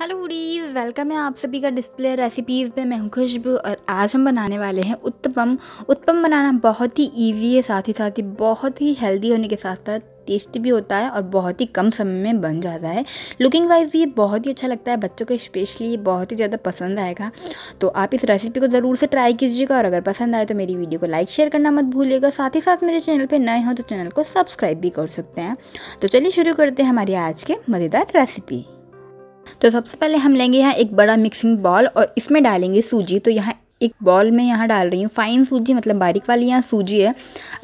Hello foodies welcome है आप सभी का डिस्प्ले रेसिपीज़ पे मैं हूँ खुशबू और आज हम बनाने वाले हैं उत्पम उत्पम बनाना बहुत ही इजी है साथ ही साथ ही बहुत ही हेल्दी होने के साथ साथ टेस्टी भी होता है और बहुत ही कम समय में बन जाता है लुकिंग वाइज भी ये बहुत ही अच्छा लगता है बच्चों को स्पेशली ये बहुत ही ज़्यादा पसंद आएगा तो आप इस रेसिपी को ज़रूर से ट्राई कीजिएगा और अगर पसंद आए तो मेरी वीडियो को लाइक शेयर करना मत भूलिएगा साथ ही साथ मेरे चैनल पर नए हों तो चैनल को सब्सक्राइब भी कर सकते हैं तो चलिए शुरू करते हैं हमारी आज के मज़ेदार रेसिपी तो सबसे पहले हम लेंगे यहाँ एक बड़ा मिक्सिंग बॉल और इसमें डालेंगे सूजी तो यहाँ एक बॉल में यहाँ डाल रही हूँ फाइन सूजी मतलब बारीक वाली यहाँ सूजी है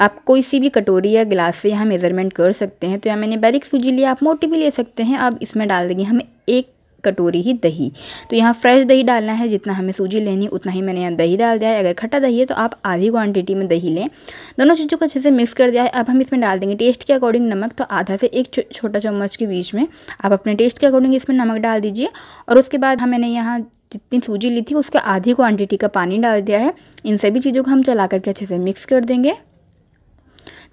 आप कोई सी भी कटोरी या गिलास से यहाँ मेज़रमेंट कर सकते हैं तो यहाँ मैंने बारीक सूजी लिया आप मोटी भी ले सकते हैं अब इसमें डाल देंगे हम एक कटोरी ही दही तो यहाँ फ्रेश दही डालना है जितना हमें सूजी लेनी उतना ही मैंने यहाँ दही डाल दिया है अगर खट्टा दही है तो आप आधी क्वांटिटी में दही लें दोनों चीज़ों को अच्छे से मिक्स कर दिया है अब हम इसमें डाल देंगे टेस्ट के अकॉर्डिंग नमक तो आधा से एक छोटा चम्मच के बीच में आप अपने टेस्ट के अकॉर्डिंग इसमें नमक डाल दीजिए और उसके बाद हम मैंने यहाँ जितनी सूजी ली थी उसका आधी क्वान्टिटी का पानी डाल दिया है इन सभी चीज़ों को हम चला करके अच्छे से मिक्स कर देंगे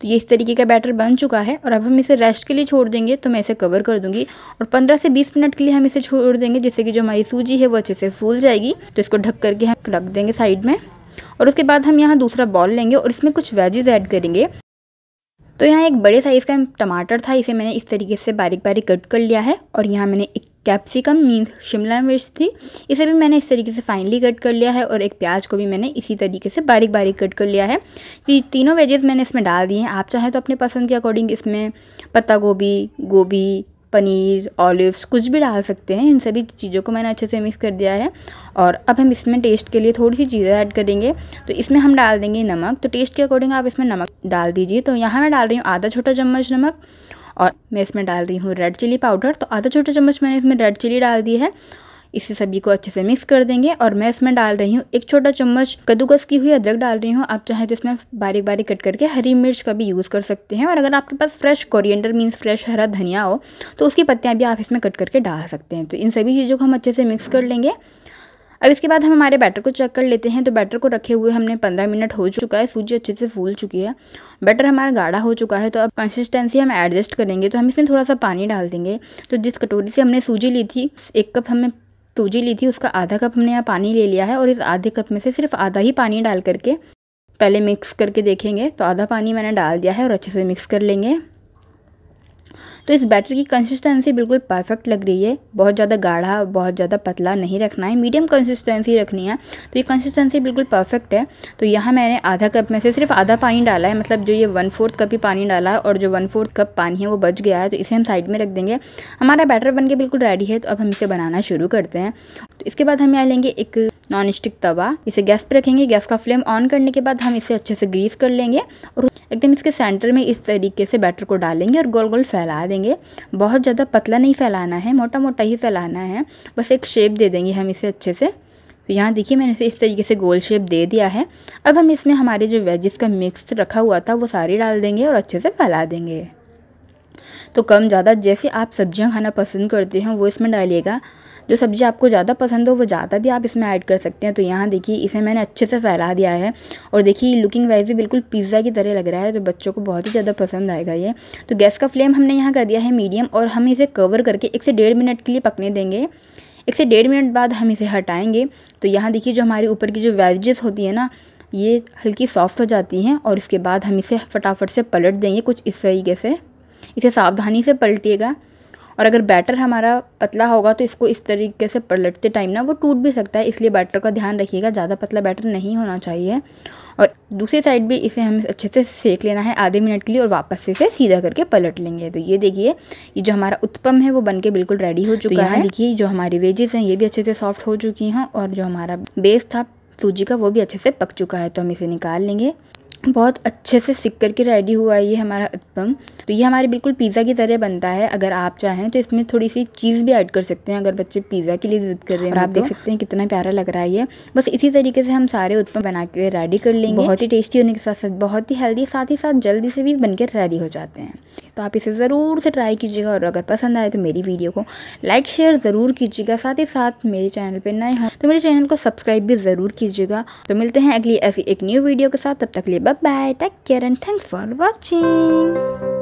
तो ये इस तरीके का बैटर बन चुका है और अब हम इसे रेस्ट के लिए छोड़ देंगे तो मैं इसे कवर कर दूंगी और पंद्रह से बीस मिनट के लिए हम इसे छोड़ देंगे जिससे कि जो हमारी सूजी है वो अच्छे से फूल जाएगी तो इसको ढक करके हम रख देंगे साइड में और उसके बाद हम यहाँ दूसरा बॉल लेंगे और इसमें कुछ वेजेज ऐड करेंगे तो यहाँ एक बड़े साइज़ का टमाटर था इसे मैंने इस तरीके से बारीक बारीक कट कर लिया है और यहाँ मैंने एक कैप्सिकम मीन्स शिमला मिर्च थी इसे भी मैंने इस तरीके से फाइनली कट कर लिया है और एक प्याज को भी मैंने इसी तरीके से बारीक बारीक कट कर लिया है ये तीनों वेजेज मैंने इसमें डाल दिए हैं आप चाहें तो अपने पसंद के अकॉर्डिंग इसमें पत्ता गोभी गोभी पनीर ऑलिव कुछ भी डाल सकते हैं इन सभी चीज़ों को मैंने अच्छे से मिक्स कर दिया है और अब हम इसमें टेस्ट के लिए थोड़ी सी चीज़ें ऐड करेंगे तो इसमें हम डाल देंगे नमक तो टेस्ट के अकॉर्डिंग आप इसमें नमक डाल दीजिए तो यहाँ मैं डाल रही हूँ आधा छोटा चम्मच नमक और मैं इसमें डाल रही हूँ रेड चिली पाउडर तो आधा छोटा चम्मच मैंने इसमें रेड चिली डाल दी है इसे सभी को अच्छे से मिक्स कर देंगे और मैं इसमें डाल रही हूँ एक छोटा चम्मच कद्दूकस की हुई अदरक डाल रही हूँ आप चाहे तो इसमें बारीक बारीक कट करके हरी मिर्च का भी यूज़ कर सकते हैं और अगर आपके पास फ्रेश कोरिएंडर मीन्स फ्रेश हरा धनिया हो तो उसकी पत्तियाँ भी आप इसमें कट करके डाल सकते हैं तो इन सभी चीज़ों को हम अच्छे से मिक्स कर लेंगे अब इसके बाद हम हमारे बैटर को चेक कर लेते हैं तो बैटर को रखे हुए हमने पंद्रह मिनट हो चुका है सूजी अच्छे से फूल चुकी है बैटर हमारा गाढ़ा हो चुका है तो अब कंसिस्टेंसी हम एडजस्ट करेंगे तो हम इसमें थोड़ा सा पानी डाल देंगे तो जिस कटोरी से हमने सूजी ली थी एक कप हमें सूजी ली थी उसका आधा कप हमने यहाँ पानी ले लिया है और इस आधे कप में से सिर्फ आधा ही पानी डाल करके पहले मिक्स करके देखेंगे तो आधा पानी मैंने डाल दिया है और अच्छे से मिक्स कर लेंगे तो इस बैटर की कंसिस्टेंसी बिल्कुल परफेक्ट लग रही है बहुत ज़्यादा गाढ़ा बहुत ज़्यादा पतला नहीं रखना है मीडियम कंसिस्टेंसी रखनी है तो ये कंसिस्टेंसी बिल्कुल परफेक्ट है तो यहाँ मैंने आधा कप में से सिर्फ आधा पानी डाला है मतलब जो ये वन फोर्थ कप ही पानी डाला है और जो वन फोर्थ कप पानी है वो बच गया है तो इसे हम साइड में रख देंगे हमारा बैटर बन के बिल्कुल रेडी है तो अब हम इसे बनाना शुरू करते हैं तो इसके बाद हम यहाँ लेंगे एक नॉन स्टिक तवा इसे गैस पर रखेंगे गैस का फ्लेम ऑन करने के बाद हम इसे अच्छे से ग्रीस कर लेंगे और एकदम इसके सेंटर में इस तरीके से बैटर को डालेंगे और गोल गोल फैला देंगे बहुत ज़्यादा पतला नहीं फैलाना है मोटा मोटा ही फैलाना है बस एक शेप दे देंगे हम इसे अच्छे से तो यहाँ देखिए मैंने इसे इस तरीके से गोल शेप दे दिया है अब हम इसमें हमारे जो वेजिस का मिक्स रखा हुआ था वो सारी डाल देंगे और अच्छे से फैला देंगे तो कम ज़्यादा जैसे आप सब्जियां खाना पसंद करते हैं वो इसमें डालिएगा जो सब्ज़ी आपको ज़्यादा पसंद हो वो ज़्यादा भी आप इसमें ऐड कर सकते हैं तो यहाँ देखिए इसे मैंने अच्छे से फैला दिया है और देखिए लुकिंग वाइज भी बिल्कुल पिज़्ज़ा की तरह लग रहा है तो बच्चों को बहुत ही ज़्यादा पसंद आएगा ये तो गैस का फ्लेम हमने यहाँ कर दिया है मीडियम और हम इसे कवर करके एक से डेढ़ मिनट के लिए पकने देंगे एक से डेढ़ मिनट बाद हम इसे हटाएँगे तो यहाँ देखिए जो हमारे ऊपर की जो वेजेस होती है ना ये हल्की सॉफ्ट हो जाती हैं और इसके बाद हम इसे फटाफट से पलट देंगे कुछ इस तरीके से इसे सावधानी से पलटिएगा और अगर बैटर हमारा पतला होगा तो इसको इस तरीके से पलटते टाइम ना वो टूट भी सकता है इसलिए बैटर का ध्यान रखिएगा ज़्यादा पतला बैटर नहीं होना चाहिए और दूसरी साइड भी इसे हमें अच्छे से सेक लेना है आधे मिनट के लिए और वापस से इसे सीधा करके पलट लेंगे तो ये देखिए ये जो हमारा उत्पम है वो बन के बिल्कुल रेडी हो तो चुका तो है देखिए जो हमारी वेजेस हैं ये भी अच्छे से सॉफ्ट हो चुकी हैं और जो हमारा बेस था सूजी का वो भी अच्छे से पक चुका है तो हम इसे निकाल लेंगे बहुत अच्छे से सिक करके रेडी हुआ है ये हमारा उत्पम तो ये हमारे बिल्कुल पिज़्ज़ा की तरह बनता है अगर आप चाहें तो इसमें थोड़ी सी चीज़ भी ऐड कर सकते हैं अगर बच्चे पिज़्ज़ा के लिए ज़िद कर रहे हैं और आप हाँ, देख तो। सकते हैं कितना प्यारा लग रहा है ये बस इसी तरीके से हम सारे उत्पन्न बना के रेडी कर लेंगे बहुत ही टेस्टी होने के साथ साथ बहुत ही हेल्दी साथ ही साथ जल्दी से भी बनकर रेडी हो जाते हैं तो आप इसे ज़रूर से ट्राई कीजिएगा और अगर पसंद आए तो मेरी वीडियो को लाइक शेयर ज़रूर कीजिएगा साथ ही साथ मेरे चैनल पर नए हों तो मेरे चैनल को सब्सक्राइब भी ज़रूर कीजिएगा तो मिलते हैं अगली ऐसी एक न्यू वीडियो के साथ तब तक लिए bye take care and thanks for watching